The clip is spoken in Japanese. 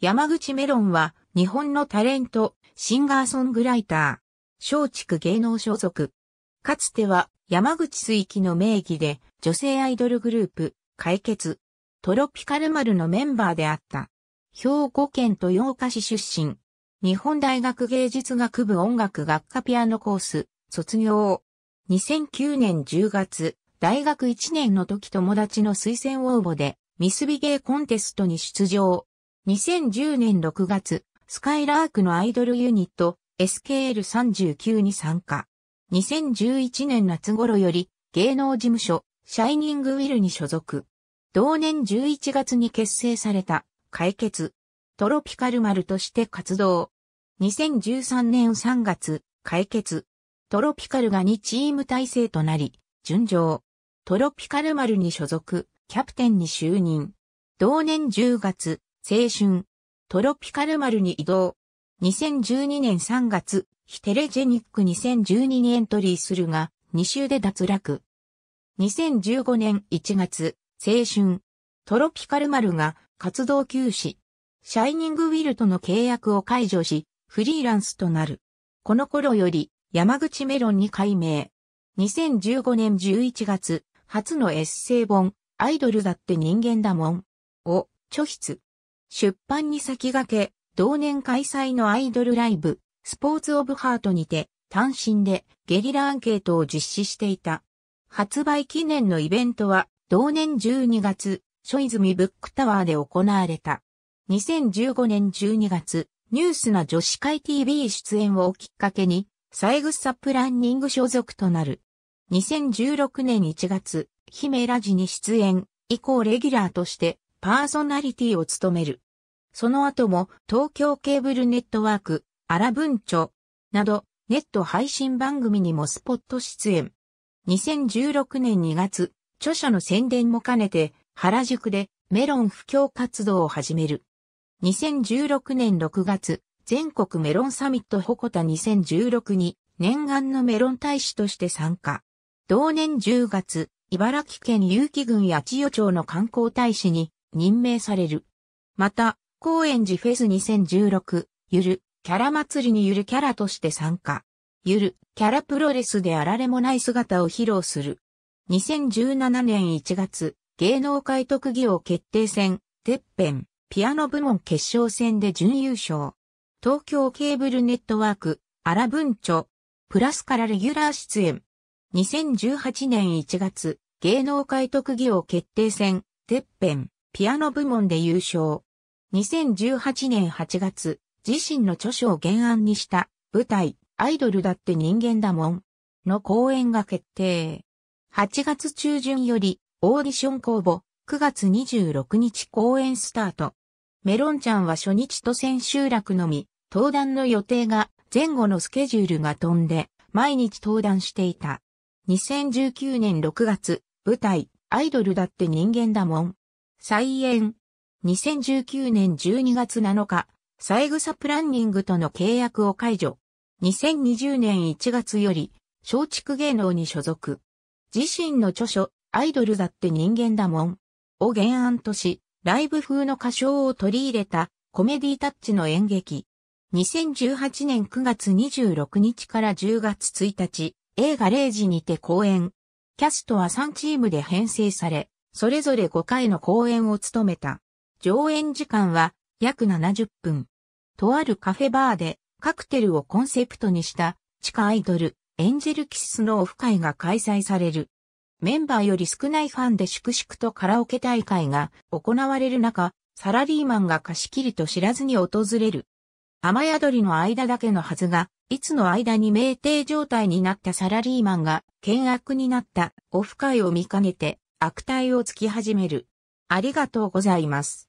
山口メロンは日本のタレント、シンガーソングライター、松竹芸能所属。かつては山口水域の名義で女性アイドルグループ、解決、トロピカル丸のメンバーであった。兵庫県豊岡市出身。日本大学芸術学部音楽学科ピアノコース、卒業。2009年10月、大学1年の時友達の推薦応募で、ミスビゲーコンテストに出場。2010年6月、スカイラークのアイドルユニット SKL39 に参加。2011年夏頃より芸能事務所シャイニングウィルに所属。同年11月に結成された解決トロピカルマルとして活動。2013年3月解決トロピカルが2チーム体制となり、順調。トロピカルマルに所属、キャプテンに就任。同年10月、青春、トロピカル丸に移動。2012年3月、ヒテレジェニック2012にエントリーするが、2週で脱落。2015年1月、青春、トロピカル丸が活動休止。シャイニングウィルとの契約を解除し、フリーランスとなる。この頃より、山口メロンに改名。2015年11月、初のエッセイ本、アイドルだって人間だもん。を、著筆。出版に先駆け、同年開催のアイドルライブ、スポーツオブハートにて、単身でゲリラアンケートを実施していた。発売記念のイベントは、同年12月、ショイズミブックタワーで行われた。2015年12月、ニュースな女子会 TV 出演をきっかけに、サ三サプランニング所属となる。2016年1月、姫ラジに出演、以降レギュラーとしてパーソナリティを務める。その後も東京ケーブルネットワーク、アラ文著などネット配信番組にもスポット出演。2016年2月、著書の宣伝も兼ねて原宿でメロン布教活動を始める。2016年6月、全国メロンサミット護た2016に念願のメロン大使として参加。同年10月、茨城県有機郡八千代町の観光大使に任命される。また、高円寺フェス2016、ゆる、キャラ祭りにゆるキャラとして参加。ゆる、キャラプロレスであられもない姿を披露する。2017年1月、芸能界特技王決定戦、てっぺん、ピアノ部門決勝戦で準優勝。東京ケーブルネットワーク、アラ文著、プラスからレギュラー出演。2018年1月、芸能界特技王決定戦、てっぺん、ピアノ部門で優勝。2018年8月、自身の著書を原案にした舞台、アイドルだって人間だもんの公演が決定。8月中旬よりオーディション公募、9月26日公演スタート。メロンちゃんは初日と千秋楽のみ、登壇の予定が前後のスケジュールが飛んで、毎日登壇していた。2019年6月、舞台、アイドルだって人間だもん。再演、2019年12月7日、サグサプランニングとの契約を解除。2020年1月より、松竹芸能に所属。自身の著書、アイドルだって人間だもん。を原案とし、ライブ風の歌唱を取り入れた、コメディタッチの演劇。2018年9月26日から10月1日、映画0時にて公演。キャストは3チームで編成され、それぞれ5回の公演を務めた。上演時間は約70分。とあるカフェバーでカクテルをコンセプトにした地下アイドルエンジェルキスのオフ会が開催される。メンバーより少ないファンで粛々とカラオケ大会が行われる中、サラリーマンが貸し切りと知らずに訪れる。雨宿りの間だけのはずが、いつの間に酩酊状態になったサラリーマンが、険悪になったオフ会を見かねて、悪態をつき始める。ありがとうございます。